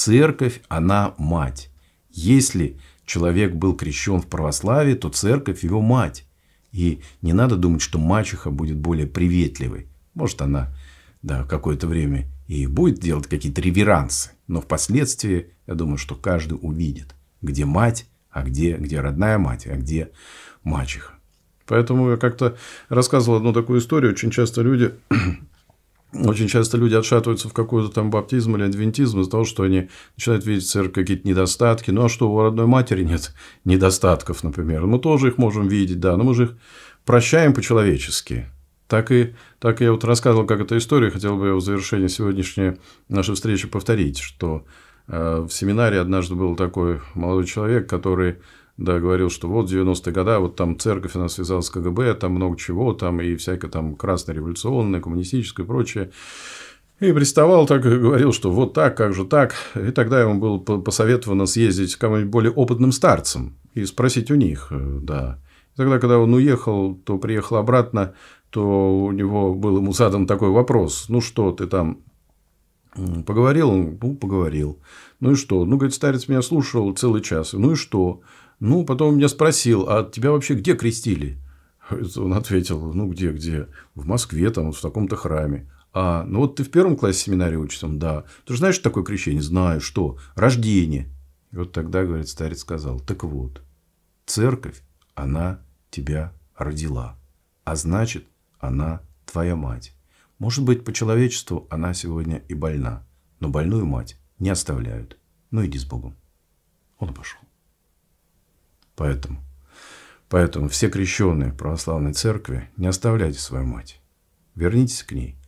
Церковь, она мать. Если человек был крещен в православии, то церковь его мать. И не надо думать, что мачеха будет более приветливой. Может, она да, какое-то время и будет делать какие-то реверансы. Но впоследствии, я думаю, что каждый увидит, где мать, а где, где родная мать, а где мачеха. Поэтому я как-то рассказывал одну такую историю. Очень часто люди очень часто люди отшатываются в какой-то там баптизм или адвентизм из-за того, что они начинают видеть в церкви какие-то недостатки. Ну, а что, у родной матери нет недостатков, например. Мы тоже их можем видеть, да, но мы же их прощаем по-человечески. Так и так я вот рассказывал, как эта история, хотел бы я в завершении сегодняшней нашей встречи повторить, что э, в семинаре однажды был такой молодой человек, который да, говорил, что вот 90-е годы, вот там церковь она связалась с КГБ, там много чего, там и всякое там красно-революционное, коммунистическое и прочее. И приставал так и говорил, что вот так, как же так. И тогда ему было посоветовано съездить к кому-нибудь более опытным старцам и спросить у них, э, да. И тогда, когда он уехал, то приехал обратно, то у него был ему задан такой вопрос. Ну, что ты там Поговорил, ну, поговорил. Ну и что? Ну, говорит, старец меня слушал целый час. Ну и что? Ну, потом меня спросил, а тебя вообще где крестили? Он ответил, ну, где, где? В Москве, там, вот в таком-то храме. А, ну, вот ты в первом классе семинарии учишься? Да. Ты же знаешь, что такое крещение? Знаю. Что? Рождение. И вот тогда, говорит, старец сказал, так вот, церковь, она тебя родила. А значит, она твоя мать. Может быть, по человечеству она сегодня и больна, но больную мать не оставляют. Ну иди с Богом. Он пошел. Поэтому, поэтому все крещенные православной церкви, не оставляйте свою мать. Вернитесь к ней.